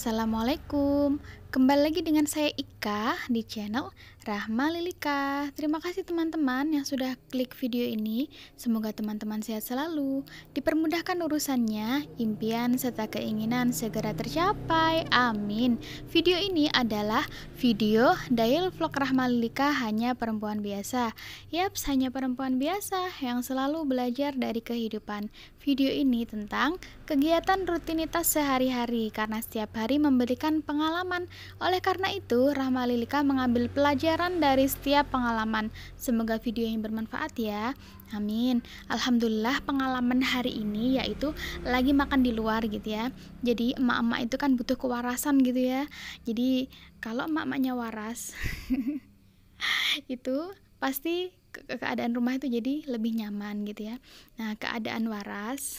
Assalamualaikum. Kembali lagi dengan saya Ika di channel Rahma Lilika. Terima kasih teman-teman yang sudah klik video ini. Semoga teman-teman sehat selalu, dipermudahkan urusannya, impian serta keinginan segera tercapai. Amin. Video ini adalah video dial vlog Rahma Lilika hanya perempuan biasa. Yap, hanya perempuan biasa yang selalu belajar dari kehidupan. Video ini tentang kegiatan rutinitas sehari-hari karena setiap hari memberikan pengalaman oleh karena itu, Rahma Lilika mengambil pelajaran dari setiap pengalaman. Semoga video yang bermanfaat ya. Amin. Alhamdulillah pengalaman hari ini yaitu lagi makan di luar gitu ya. Jadi emak-emak itu kan butuh kewarasan gitu ya. Jadi kalau emak-emaknya waras itu pasti ke keadaan rumah itu jadi lebih nyaman gitu ya. Nah, keadaan waras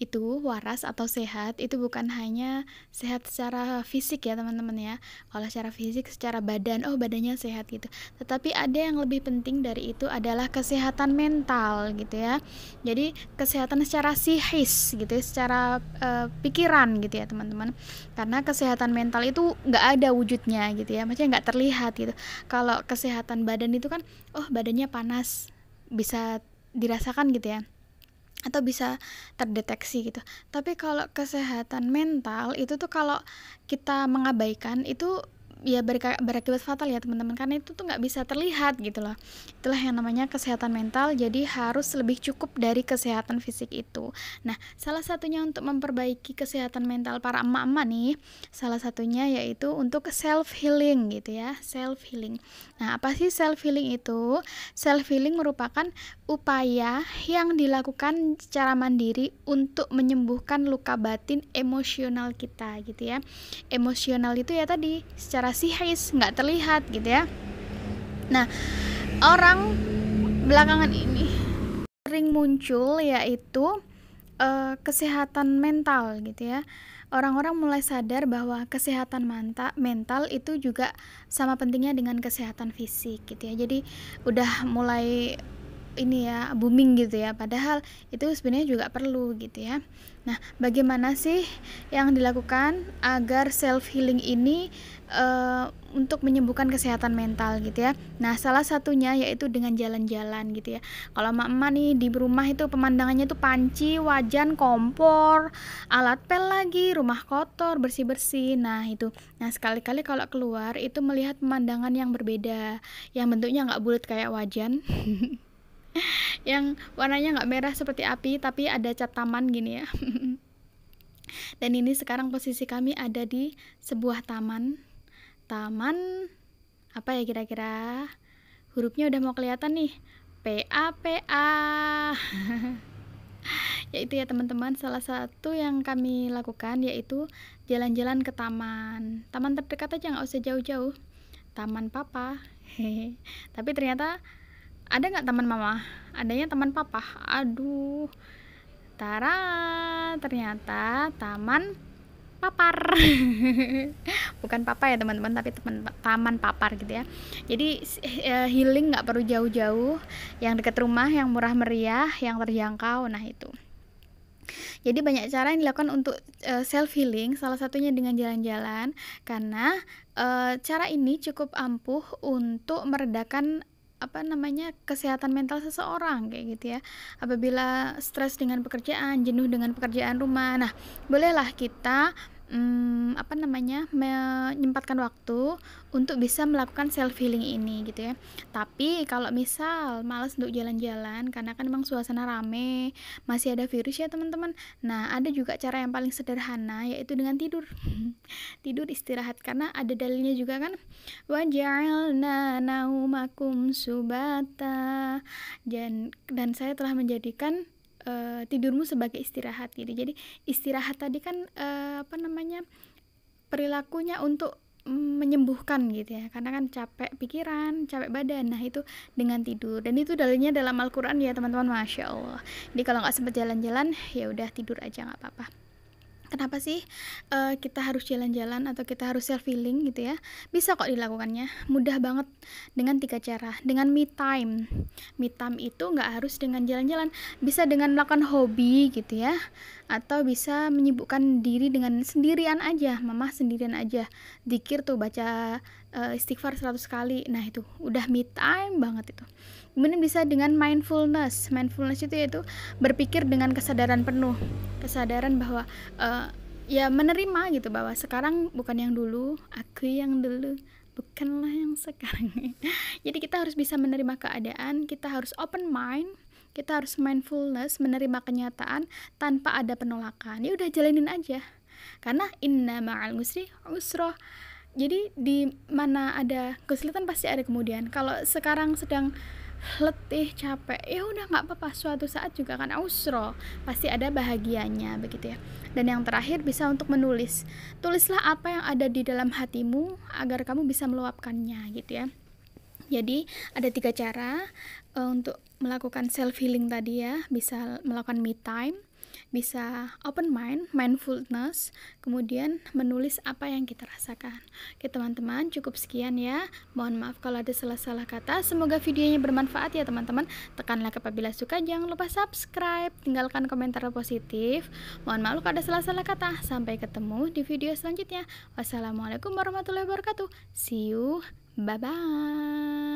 itu waras atau sehat itu bukan hanya sehat secara fisik ya teman-teman ya kalau secara fisik secara badan oh badannya sehat gitu tetapi ada yang lebih penting dari itu adalah kesehatan mental gitu ya jadi kesehatan secara sihis gitu secara uh, pikiran gitu ya teman-teman karena kesehatan mental itu nggak ada wujudnya gitu ya maksudnya nggak terlihat gitu kalau kesehatan badan itu kan oh badannya panas bisa dirasakan gitu ya atau bisa terdeteksi gitu. Tapi kalau kesehatan mental itu tuh kalau kita mengabaikan itu ya berakibat fatal ya teman-teman karena itu tuh nggak bisa terlihat gitu loh itulah yang namanya kesehatan mental jadi harus lebih cukup dari kesehatan fisik itu nah salah satunya untuk memperbaiki kesehatan mental para emak-emak nih salah satunya yaitu untuk self healing gitu ya self healing nah apa sih self healing itu self healing merupakan upaya yang dilakukan secara mandiri untuk menyembuhkan luka batin emosional kita gitu ya emosional itu ya tadi secara sihais nggak terlihat gitu ya nah orang belakangan ini sering muncul yaitu e, kesehatan mental gitu ya orang-orang mulai sadar bahwa kesehatan manta, mental itu juga sama pentingnya dengan kesehatan fisik gitu ya. Jadi udah mulai ini ya booming gitu ya padahal itu sebenarnya juga perlu gitu ya nah bagaimana sih yang dilakukan agar self healing ini uh, untuk menyembuhkan kesehatan mental gitu ya nah salah satunya yaitu dengan jalan-jalan gitu ya kalau emak-emak nih di rumah itu pemandangannya tuh panci wajan kompor alat pel lagi rumah kotor bersih-bersih nah itu nah sekali-kali kalau keluar itu melihat pemandangan yang berbeda yang bentuknya nggak bulat kayak wajan yang warnanya nggak merah seperti api tapi ada cat taman gini ya dan ini sekarang posisi kami ada di sebuah taman taman apa ya kira-kira hurufnya udah mau kelihatan nih P A P A yaitu ya teman-teman salah satu yang kami lakukan yaitu jalan-jalan ke taman taman terdekat aja nggak usah jauh-jauh taman papa hehe tapi ternyata ada nggak teman mama adanya teman papa aduh Tara ternyata taman papar bukan papa ya teman-teman tapi teman taman papar gitu ya jadi eh, healing nggak perlu jauh-jauh yang dekat rumah yang murah meriah yang terjangkau nah itu jadi banyak cara yang dilakukan untuk uh, eh, self healing, salah satunya dengan jalan-jalan karena uh, cara ini cukup ampuh untuk meredakan apa namanya kesehatan mental seseorang kayak gitu ya apabila stres dengan pekerjaan jenuh dengan pekerjaan rumah nah bolehlah kita hmm, apa namanya menyempatkan waktu untuk bisa melakukan self healing ini gitu ya tapi kalau misal malas untuk jalan-jalan karena kan memang suasana rame masih ada virus ya teman-teman nah ada juga cara yang paling sederhana yaitu dengan tidur tidur istirahat karena ada dalilnya juga kan wajalna naumakum subata dan dan saya telah menjadikan Eh, tidurmu sebagai istirahat gitu jadi istirahat tadi kan uh, apa namanya perilakunya untuk menyembuhkan gitu ya karena kan capek pikiran capek badan nah itu dengan tidur dan itu dalilnya dalam Al-Quran ya teman-teman masya Allah jadi kalau nggak sempat jalan-jalan ya udah tidur aja nggak apa-apa kenapa sih uh, kita harus jalan-jalan atau kita harus self healing gitu ya bisa kok dilakukannya mudah banget dengan tiga cara dengan me time me time itu nggak harus dengan jalan-jalan bisa dengan melakukan hobi gitu ya atau bisa menyibukkan diri dengan sendirian aja mama sendirian aja dikir tuh baca uh, istighfar 100 kali nah itu udah me time banget itu kemudian bisa dengan mindfulness mindfulness itu yaitu berpikir dengan kesadaran penuh kesadaran bahwa uh, ya menerima gitu bahwa sekarang bukan yang dulu aku yang dulu bukanlah yang sekarang jadi kita harus bisa menerima keadaan kita harus open mind kita harus mindfulness menerima kenyataan tanpa ada penolakan ya udah jalanin aja karena inna ma'al musri, usroh jadi di mana ada kesulitan pasti ada kemudian kalau sekarang sedang letih capek ya udah nggak apa-apa suatu saat juga kan ausro pasti ada bahagianya begitu ya dan yang terakhir bisa untuk menulis tulislah apa yang ada di dalam hatimu agar kamu bisa meluapkannya gitu ya jadi ada tiga cara uh, untuk melakukan self healing tadi ya bisa melakukan me time bisa open mind, mindfulness, kemudian menulis apa yang kita rasakan. Oke teman-teman, cukup sekian ya. Mohon maaf kalau ada salah-salah kata. Semoga videonya bermanfaat ya teman-teman. Tekan like apabila suka, jangan lupa subscribe, tinggalkan komentar positif. Mohon maaf kalau ada salah-salah kata. Sampai ketemu di video selanjutnya. Wassalamualaikum warahmatullahi wabarakatuh. See you. Bye-bye.